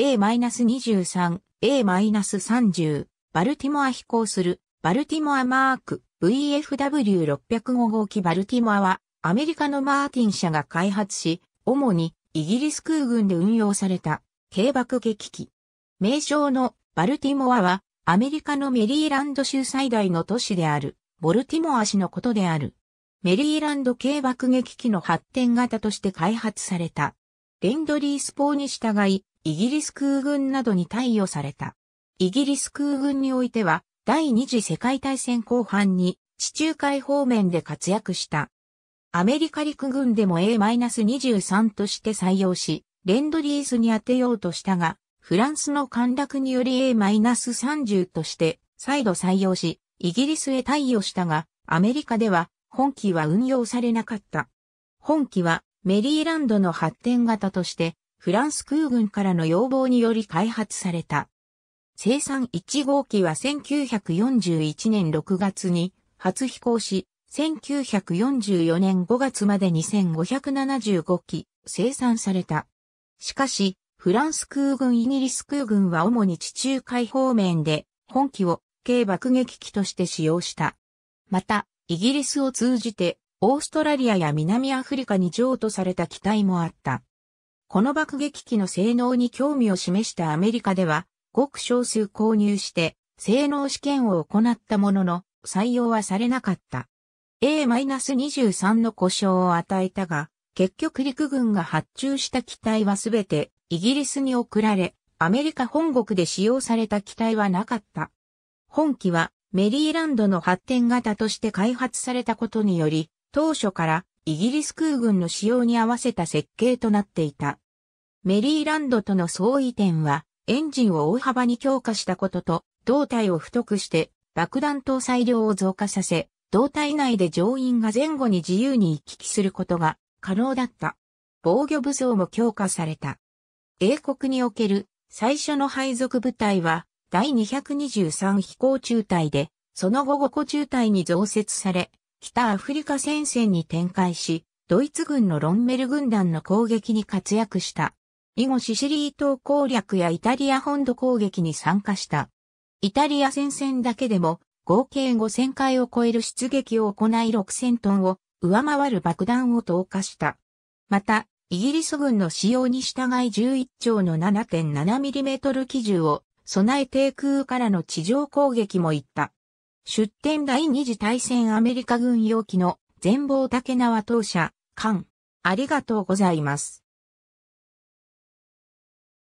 A-23、A-30、バルティモア飛行する、バルティモアマーク VFW605 号機バルティモアは、アメリカのマーティン社が開発し、主にイギリス空軍で運用された軽爆撃機。名称のバルティモアは、アメリカのメリーランド州最大の都市である、ボルティモア市のことである。メリーランド軽爆撃機の発展型として開発されたレンドリース法に従い、イギリス空軍などに貸与された。イギリス空軍においては、第二次世界大戦後半に地中海方面で活躍した。アメリカ陸軍でも A-23 として採用し、レンドリースに当てようとしたが、フランスの陥落により A-30 として再度採用し、イギリスへ貸与したが、アメリカでは本機は運用されなかった。本機はメリーランドの発展型として、フランス空軍からの要望により開発された。生産1号機は1941年6月に初飛行し、1944年5月まで2575機生産された。しかし、フランス空軍イギリス空軍は主に地中海方面で本機を軽爆撃機として使用した。また、イギリスを通じてオーストラリアや南アフリカに譲渡された機体もあった。この爆撃機の性能に興味を示したアメリカでは、ごく少数購入して、性能試験を行ったものの、採用はされなかった。A-23 の故障を与えたが、結局陸軍が発注した機体はすべてイギリスに送られ、アメリカ本国で使用された機体はなかった。本機はメリーランドの発展型として開発されたことにより、当初からイギリス空軍の使用に合わせた設計となっていた。メリーランドとの相違点は、エンジンを大幅に強化したことと、胴体を太くして爆弾搭載量を増加させ、胴体内で乗員が前後に自由に行き来することが可能だった。防御武装も強化された。英国における最初の配属部隊は第223飛行中隊で、その後5個中隊に増設され、北アフリカ戦線に展開し、ドイツ軍のロンメル軍団の攻撃に活躍した。以後シシリー島攻略やイタリア本土攻撃に参加した。イタリア戦線だけでも合計5000回を超える出撃を行い6000トンを上回る爆弾を投下した。また、イギリス軍の使用に従い11丁の 7.7mm 機銃を備え低空からの地上攻撃も行った。出展第二次大戦アメリカ軍用機の全貌竹縄当社、艦。ありがとうございます。